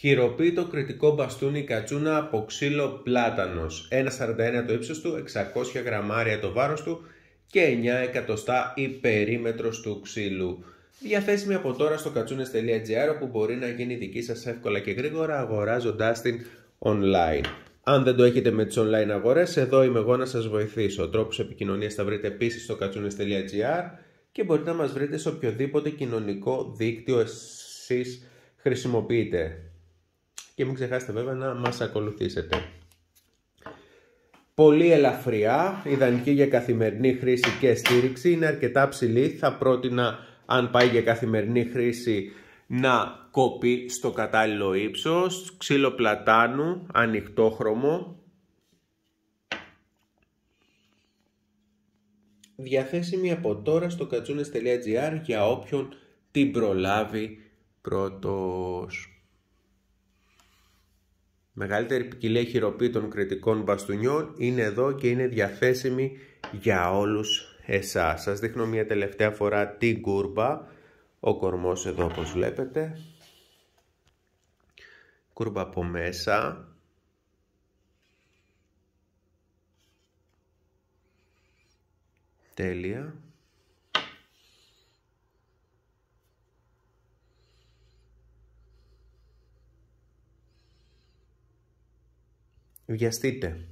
Χειροποίητο το κριτικό μπαστούνι κατσούνα από ξύλο πλάτανος, 1,41 το ύψος του, 600 γραμμάρια το βάρος του και 9 εκατοστά η περίμετρος του ξύλου. Διαθέσιμη από τώρα στο κατσούνες.gr που μπορεί να γίνει δική σας εύκολα και γρήγορα αγοράζοντάς την online. Αν δεν το έχετε με τις online αγορές, εδώ είμαι εγώ να σας βοηθήσω. Τρόπους επικοινωνίας θα βρείτε επίσης στο κατσούνες.gr και μπορείτε να μας βρείτε σε οποιοδήποτε κοινωνικό δίκτυο εσείς χρησιμοποιείτε και μην ξεχάσετε βέβαια να μας ακολουθήσετε. Πολύ ελαφριά, ιδανική για καθημερινή χρήση και στήριξη, είναι αρκετά ψηλή. Θα πρότεινα, αν πάει για καθημερινή χρήση, να κοπεί στο κατάλληλο ύψος, ξύλο πλατάνου, χρώμο. Διαθέσιμη από τώρα στο κατσούνες.gr για όποιον την προλάβει πρώτος μεγαλύτερη ποικιλία χειροποίητων κριτικών μπαστούνιών είναι εδώ και είναι διαθέσιμη για όλους εσάς. Σας δείχνω μια τελευταία φορά την κούρμπα, ο κορμός εδώ όπως βλέπετε. Κούρμπα από μέσα. Τέλεια. Βιαστείτε.